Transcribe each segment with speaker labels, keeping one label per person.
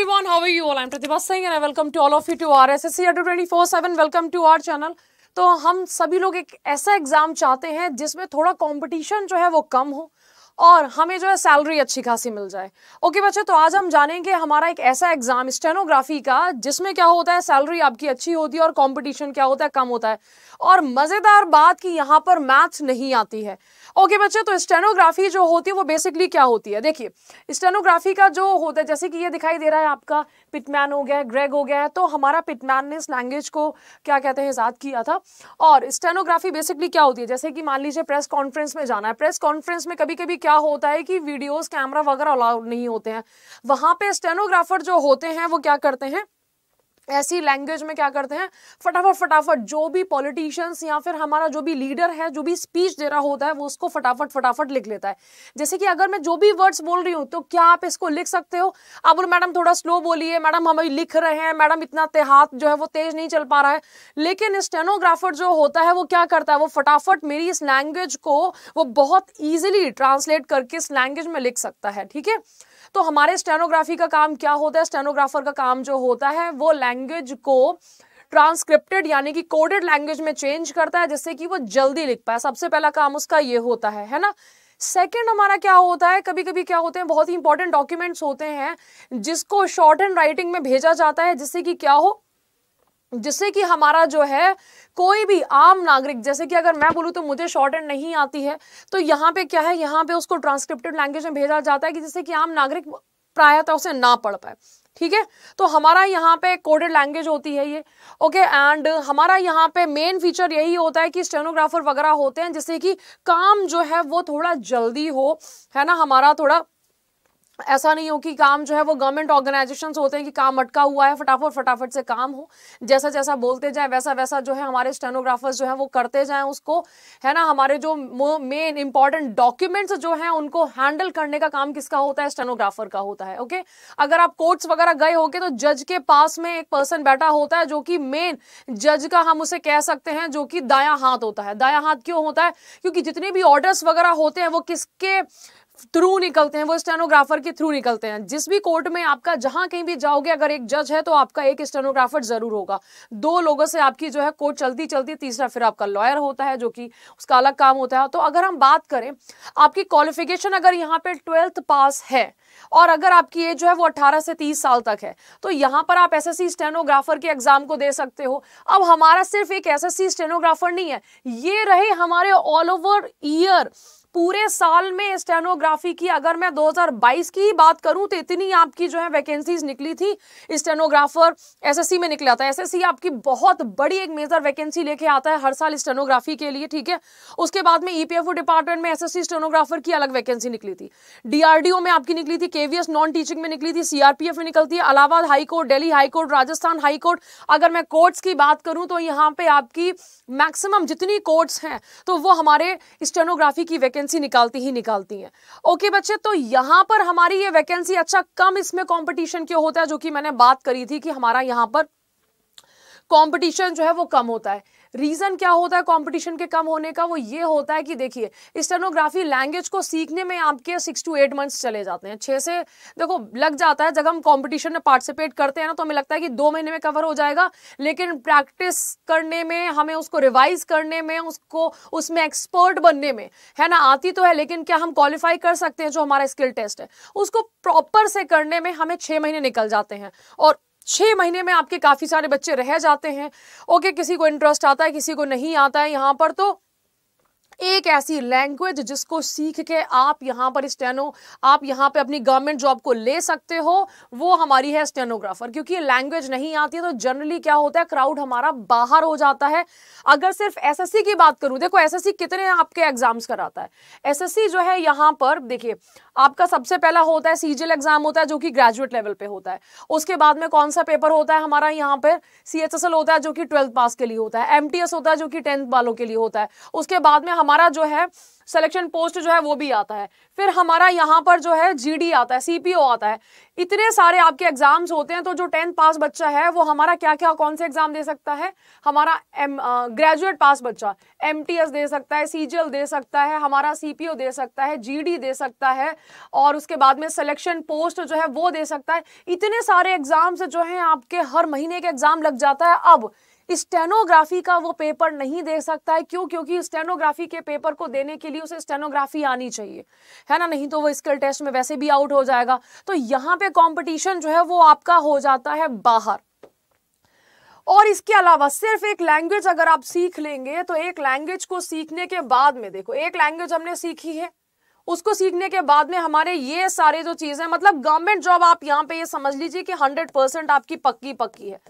Speaker 1: everyone. How are you all? I'm Pratibha Singh and I welcome to all of you to RSSC Addo 24/7. Welcome to our channel. तो हम सभी लोग एक ऐसा exam चाहते हैं जिसमें थोड़ा कंपटीशन जो है वो कम हो और हमें जो है सैलरी अच्छी खासी मिल जाए ओके बच्चे तो आज हम जानेंगे हमारा एक ऐसा एग्जाम स्टेनोग्राफी का जिसमें क्या होता है सैलरी आपकी अच्छी होती है और कंपटीशन क्या होता है कम होता है और मज़ेदार बात कि यहाँ पर मैथ नहीं आती है ओके बच्चे तो स्टेनोग्राफी जो होती है वो बेसिकली क्या होती है देखिए स्टेनोग्राफी का जो होता है जैसे कि ये दिखाई दे रहा है आपका पिटमैन हो गया ग्रेग हो गया है तो हमारा पिटमैन ने इस लैंग्वेज को क्या कहते हैं आज़ाद किया था और स्टेनोग्राफी बेसिकली क्या होती है जैसे कि मान लीजिए प्रेस कॉन्फ्रेंस में जाना है प्रेस कॉन्फ्रेंस में कभी कभी क्या क्या होता है कि वीडियोस कैमरा वगैरह अलाउड नहीं होते हैं वहां पे स्टेनोग्राफर जो होते हैं वो क्या करते हैं ऐसी लैंग्वेज में क्या करते हैं फटाफट फटाफट जो भी पॉलिटिशियंस या फिर हमारा जो भी लीडर है जो भी स्पीच दे रहा होता है वो उसको फटाफट फटाफट लिख लेता है जैसे कि अगर मैं जो भी वर्ड्स बोल रही हूँ तो क्या आप इसको लिख सकते हो आप बोलो मैडम थोड़ा स्लो बोलिए मैडम हम अभी लिख रहे हैं मैडम इतना हाथ जो है वो तेज नहीं चल पा रहा है लेकिन स्टेनोग्राफर जो होता है वो क्या करता है वो फटाफट मेरी इस लैंग्वेज को वो बहुत ईजिली ट्रांसलेट करके इस लैंग्वेज में लिख सकता है ठीक है तो हमारे स्टेनोग्राफी का काम क्या होता है स्टेनोग्राफर का काम जो होता है वो लैंग्वेज को ट्रांसक्रिप्टेड यानी कि कोडेड लैंग्वेज में चेंज करता है जिससे कि वो जल्दी लिख पाए सबसे पहला काम उसका ये होता है है ना सेकेंड हमारा क्या होता है कभी कभी क्या होते हैं बहुत ही इंपॉर्टेंट डॉक्यूमेंट्स होते हैं जिसको शॉर्ट एंड राइटिंग में भेजा जाता है जिससे कि क्या हो जिससे कि हमारा जो है कोई भी आम नागरिक जैसे कि अगर मैं बोलूँ तो मुझे शॉर्ट एंड नहीं आती है तो यहाँ पे क्या है यहाँ पे उसको ट्रांसक्रिप्टेड लैंग्वेज में भेजा जाता है कि जिससे कि आम नागरिक प्रायता उसे ना पढ़ पाए ठीक है तो हमारा यहाँ पे कोडेड लैंग्वेज होती है ये ओके एंड हमारा यहाँ पे मेन फीचर यही होता है कि स्टेनोग्राफर वगैरह होते हैं जिससे कि काम जो है वो थोड़ा जल्दी हो है ना हमारा थोड़ा ऐसा नहीं हो कि काम जो है वो गवर्नमेंट ऑर्गेनाइजेशंस होते हैं कि काम अटका हुआ है फटाफट फटाफट से काम हो जैसा जैसा बोलते जाए वैसा वैसा जो है हमारे स्टेनोग्राफर्स जो है वो करते जाए उसको है ना हमारे जो मेन इंपॉर्टेंट डॉक्यूमेंट्स जो है उनको हैंडल करने का काम किसका होता है स्टेनोग्राफर का होता है ओके अगर आप कोर्ट्स वगैरह गए होके तो जज के पास में एक पर्सन बैठा होता है जो कि मेन जज का हम उसे कह सकते हैं जो कि दाया हाथ होता है दाया हाथ क्यों होता है क्योंकि जितने भी ऑर्डर्स वगैरह होते हैं वो किसके थ्रू निकलते हैं वो स्टेनोग्राफर के थ्रू निकलते हैं जिस भी कोर्ट में आपका जहां कहीं भी जाओगे अगर एक जज है तो आपका एक स्टेनोग्राफर जरूर होगा दो लोगों से आपकी जो है कोर्ट चलती चलती तीसरा फिर आपका लॉयर होता है जो कि उसका अलग काम होता है तो अगर हम बात करें आपकी क्वालिफिकेशन अगर यहाँ पे ट्वेल्थ पास है और अगर आपकी एज जो है वो 18 से 30 साल तक है तो यहाँ पर आप एसएससी स्टेनोग्राफर के एग्जाम को दे सकते हो अब हमारा सिर्फ एक एसएससी स्टेनोग्राफर नहीं है ये रहे हमारे ऑल ओवर ईयर पूरे साल में स्टेनोग्राफी की अगर मैं 2022 की ही बात करूं तो इतनी आपकी जो है वैकेंसीज निकली थी स्टेनोग्राफर एसएससी में निकला था एसएससी आपकी बहुत बड़ी एक मेजर वैकेंसी लेके आता है हर साल स्टेनोग्राफी के लिए ठीक है उसके बाद में ईपीएफओ e डिपार्टमेंट में एसएससी स्टेनोग्राफर की अलग वैकेंसी निकली थी डीआरडीओ में आपकी निकली थी केवीएस नॉन टीचिंग में निकली थी सीआरपीएफ में निकलती है Allahabad high court Delhi high court Rajasthan high court अगर मैं कोर्ट्स की बात करूं तो यहाँ पे आपकी मैक्सिमम जितनी कोर्ट्स हैं तो वो हमारे स्टेनोग्राफी की वैकेंसी वैकेंसी निकालती ही निकालती हैं ओके बच्चे तो यहाँ पर हमारी ये वैकेंसी अच्छा कम इसमें कॉम्पिटिशन क्यों होता है जो कि मैंने बात करी थी कि हमारा यहाँ पर कॉम्पिटिशन जो है वो कम होता है रीज़न क्या होता है कंपटीशन के कम होने का वो ये होता है कि देखिए स्टेनोग्राफी लैंग्वेज को सीखने में आपके सिक्स टू एट मंथ्स चले जाते हैं छः से देखो लग जाता है जब हम कॉम्पिटिशन में पार्टिसिपेट करते हैं ना तो हमें लगता है कि दो महीने में कवर हो जाएगा लेकिन प्रैक्टिस करने में हमें उसको रिवाइज करने में उसको उसमें एक्सपर्ट बनने में है ना आती तो है लेकिन क्या हम क्वालिफाई कर सकते हैं जो हमारा स्किल टेस्ट है उसको प्रॉपर से करने में हमें छः महीने निकल जाते हैं और छः महीने में आपके काफ़ी सारे बच्चे रह जाते हैं ओके किसी को इंटरेस्ट आता है किसी को नहीं आता है यहाँ पर तो एक ऐसी लैंग्वेज जिसको सीख के आप यहाँ पर स्टेनो आप यहाँ पे अपनी गवर्नमेंट जॉब को ले सकते हो वो हमारी है स्टेनोग्राफर क्योंकि लैंग्वेज नहीं आती है तो जनरली क्या होता है क्राउड हमारा बाहर हो जाता है अगर सिर्फ एस की बात करूँ देखो एस कितने आपके एग्जाम्स कराता है एस जो है यहाँ पर देखिए आपका सबसे पहला होता है सीजीएल एग्जाम होता है जो कि ग्रेजुएट लेवल पे होता है उसके बाद में कौन सा पेपर होता है हमारा यहाँ पर सी होता है जो कि ट्वेल्थ पास के लिए होता है एम होता है जो कि टेंथ वालों के लिए होता है उसके बाद में हमारे हमारा जो है सिलेक्शन पोस्ट जो है वो भी आता है फिर हमारा यहाँ पर जो है जीडी आता है सीपीओ आता है इतने सारे आपके एग्जाम्स होते हैं तो जो टेंथ पास बच्चा है वो हमारा क्या क्या कौन से एग्जाम दे सकता है हमारा एम ग्रेजुएट पास बच्चा एमटीएस दे सकता है सीजीएल दे सकता है हमारा सीपीओ दे सकता है जीडी दे सकता है और उसके बाद में सिलेक्शन पोस्ट जो है वो दे सकता है इतने सारे एग्जाम्स जो है आपके हर महीने के एग्जाम लग जाता है अब स्टेनोग्राफी का वो पेपर नहीं दे सकता है क्यों क्योंकि स्टेनोग्राफी के पेपर को देने के लिए उसे स्टेनोग्राफी आनी चाहिए है ना नहीं तो वो स्किल टेस्ट में वैसे भी आउट हो जाएगा तो यहां पे कॉम्पिटिशन जो है वो आपका हो जाता है बाहर और इसके अलावा सिर्फ एक लैंग्वेज अगर आप सीख लेंगे तो एक लैंग्वेज को सीखने के बाद में देखो एक लैंग्वेज हमने सीखी है उसको सीखने के बाद में हमारे ये सारे जो चीज़ें मतलब गवर्नमेंट जॉब आप यहाँ पे ये समझ लीजिए कि हंड्रेड परसेंट आपकी पक्की पक्की है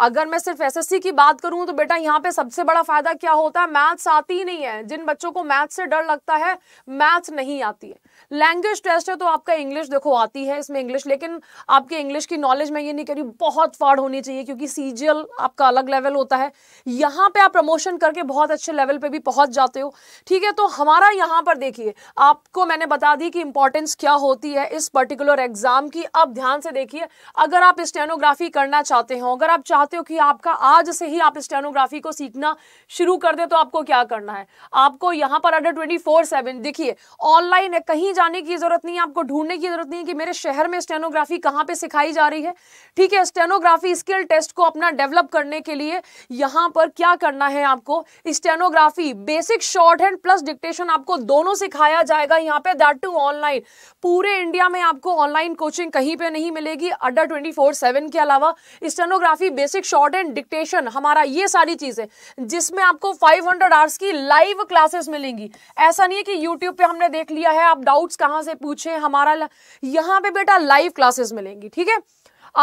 Speaker 1: अगर मैं सिर्फ एसएससी की बात करूं तो बेटा यहाँ पे सबसे बड़ा फायदा क्या होता है मैथ्स आती ही नहीं है जिन बच्चों को मैथ्स से डर लगता है मैथ्स नहीं आती है लैंग्वेज टेस्ट है तो आपका इंग्लिश देखो आती है इसमें इंग्लिश लेकिन आपके इंग्लिश की नॉलेज मैं ये नहीं करी रही बहुत फाड़ होनी चाहिए क्योंकि सीजीएल आपका अलग लेवल होता है यहाँ पे आप प्रमोशन करके बहुत अच्छे लेवल पे भी पहुंच जाते हो ठीक है तो हमारा यहाँ पर देखिए आपको मैंने बता दी कि इंपॉर्टेंस क्या होती है इस पर्टिकुलर एग्जाम की अब ध्यान से देखिए अगर आप स्टेनोग्राफी करना चाहते हो अगर आप चाह चाहते हो कि आपका आज से ही आप स्टेनोग्राफी को सीखना शुरू कर दे तो आपको क्या करना है आपको यहां पर अंडर ट्वेंटी फोर सेवन देखिए ऑनलाइन है कहीं जाने की जरूरत नहीं है आपको ढूंढने की जरूरत नहीं है कि मेरे शहर में स्टेनोग्राफी कहां पे सिखाई जा रही है ठीक है स्टेनोग्राफी स्किल टेस्ट को अपना डेवलप करने के लिए यहां पर क्या करना है आपको stenography basic shorthand plus dictation आपको दोनों सिखाया जाएगा यहां पे दैट टू ऑनलाइन पूरे इंडिया में आपको ऑनलाइन कोचिंग कहीं पे नहीं मिलेगी अंडर ट्वेंटी फोर सेवन के अलावा stenography basic basic shorthand dictation हमारा ये सारी चीज है जिसमें आपको 500 हंड्रेड आवर्स की लाइव क्लासेस मिलेंगी ऐसा नहीं है कि यूट्यूब पे हमने देख लिया है आप डाउट्स कहाँ से पूछे हमारा ल... यहाँ पे बेटा लाइव क्लासेस मिलेंगी ठीक है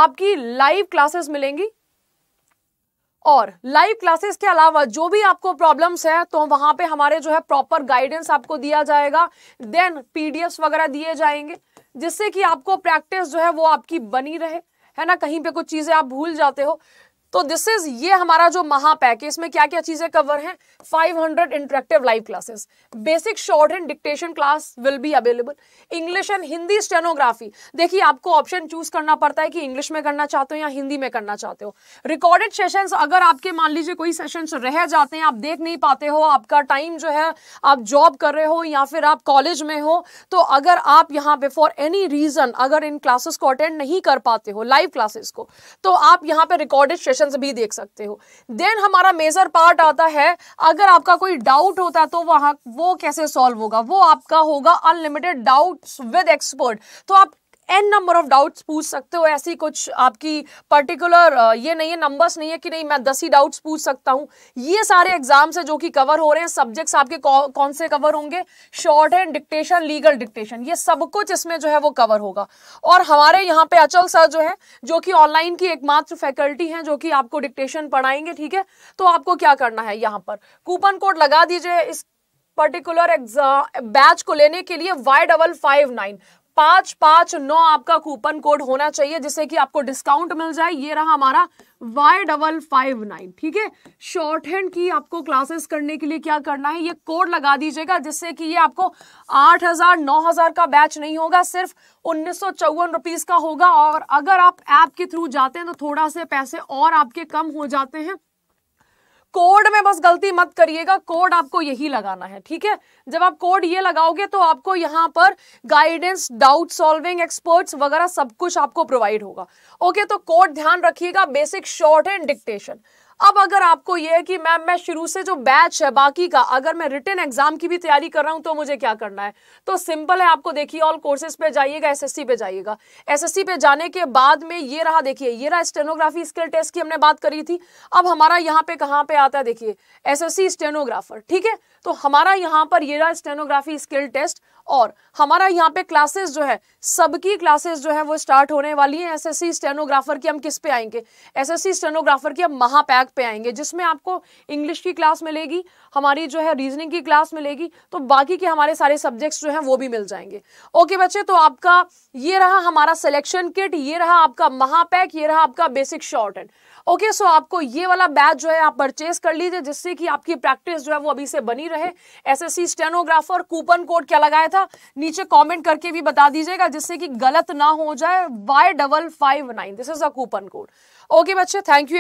Speaker 1: आपकी लाइव क्लासेस मिलेंगी और लाइव क्लासेस के अलावा जो भी आपको प्रॉब्लम्स है तो वहां पे हमारे जो है प्रॉपर गाइडेंस आपको दिया जाएगा देन पीडीएफ वगैरह दिए जाएंगे जिससे कि आपको प्रैक्टिस जो है वो आपकी बनी रहे है ना कहीं पे कुछ चीज़ें आप भूल जाते हो तो दिस इज ये हमारा जो महापैक है इसमें क्या क्या चीजें कवर हैं 500 interactive live classes basic shorthand dictation class will be available English and Hindi stenography देखिए आपको ऑप्शन चूज करना पड़ता है कि इंग्लिश में करना चाहते हो या हिंदी में करना चाहते हो रिकॉर्डेड सेशन अगर आपके मान लीजिए कोई सेशन रह जाते हैं आप देख नहीं पाते हो आपका टाइम जो है आप जॉब कर रहे हो या फिर आप कॉलेज में हो तो अगर आप यहाँ पे फॉर एनी रीजन अगर इन क्लासेस को अटेंड नहीं कर पाते हो लाइव क्लासेस को तो आप यहाँ पे रिकॉर्डेड सेशन क्वेश्चंस भी देख सकते हो देन हमारा मेजर पार्ट आता है अगर आपका कोई डाउट होता है तो वहां वो कैसे सॉल्व होगा वो आपका होगा अनलिमिटेड डाउट्स विद एक्सपर्ट तो आप एन नंबर ऑफ डाउट्स पूछ सकते हो ऐसी कुछ आपकी पर्टिकुलर ये नहीं है नंबर्स नहीं है कि नहीं मैं दस ही डाउट्स पूछ सकता हूँ ये सारे एग्जाम्स है जो कि कवर हो रहे हैं सब्जेक्ट्स आपके कौ, कौन से कवर होंगे shorthand dictation legal dictation ये सब कुछ इसमें जो है वो कवर होगा और हमारे यहाँ पे अचल सर जो है जो कि ऑनलाइन की एकमात्र फैकल्टी है जो कि आपको डिक्टेशन पढ़ाएंगे ठीक है तो आपको क्या करना है यहाँ पर कूपन कोड लगा दीजिए इस पर्टिकुलर एग्जाम बैच को लेने के लिए वाई डबल फाइव नाइन पांच पांच नौ आपका कूपन कोड होना चाहिए जिससे कि आपको डिस्काउंट मिल जाए ये रहा हमारा वाई डबल फाइव नाइन ठीक है शॉर्ट हैंड की आपको क्लासेस करने के लिए क्या करना है ये कोड लगा दीजिएगा जिससे कि ये आपको आठ हजार नौ हजार का बैच नहीं होगा सिर्फ उन्नीस सौ चौवन रुपीज का होगा और अगर आप ऐप के थ्रू जाते हैं तो थोड़ा से पैसे और आपके कम हो जाते हैं कोड में बस गलती मत करिएगा कोड आपको यही लगाना है ठीक है जब आप कोड ये लगाओगे तो आपको यहाँ पर गाइडेंस डाउट सॉल्विंग एक्सपर्ट्स वगैरह सब कुछ आपको प्रोवाइड होगा ओके तो कोड ध्यान रखिएगा बेसिक शॉर्ट एंड डिक्टेशन अब अगर आपको यह है कि मैम मैं शुरू से जो बैच है बाकी का अगर मैं रिटर्न एग्जाम की भी तैयारी कर रहा हूं तो मुझे क्या करना है तो सिंपल है आपको देखिए ऑल कोर्सेज पे जाइएगा एसएससी पे जाइएगा एसएससी पे जाने के बाद में ये रहा देखिए ये रहा स्टेनोग्राफी स्किल टेस्ट की हमने बात करी थी अब हमारा यहाँ पे कहाँ पे आता है देखिए एस स्टेनोग्राफर ठीक है तो हमारा यहाँ पर ये रहा स्टेनोग्राफी स्किल टेस्ट और हमारा यहाँ पे क्लासेस जो है सबकी क्लासेस जो है वो स्टार्ट होने वाली है एस स्टेनोग्राफर की हम किस पे आएंगे एस स्टेनोग्राफर की हम महापैक अलग पे आएंगे जिसमें आपको इंग्लिश की क्लास मिलेगी हमारी जो है रीजनिंग की क्लास मिलेगी तो बाकी के हमारे सारे सब्जेक्ट्स जो हैं वो भी मिल जाएंगे ओके बच्चे तो आपका ये रहा हमारा सिलेक्शन किट ये रहा आपका महापैक ये रहा आपका basic shorthand okay so आपको ये वाला बैच जो है आप परचेज कर लीजिए जिससे कि आपकी प्रैक्टिस जो है वो अभी से बनी रहे एसएससी स्टेनोग्राफर कूपन कोड क्या लगाया था नीचे कमेंट करके भी बता दीजिएगा जिससे कि गलत ना हो जाए Y double five nine this is a coupon code okay बच्चे थैंक यू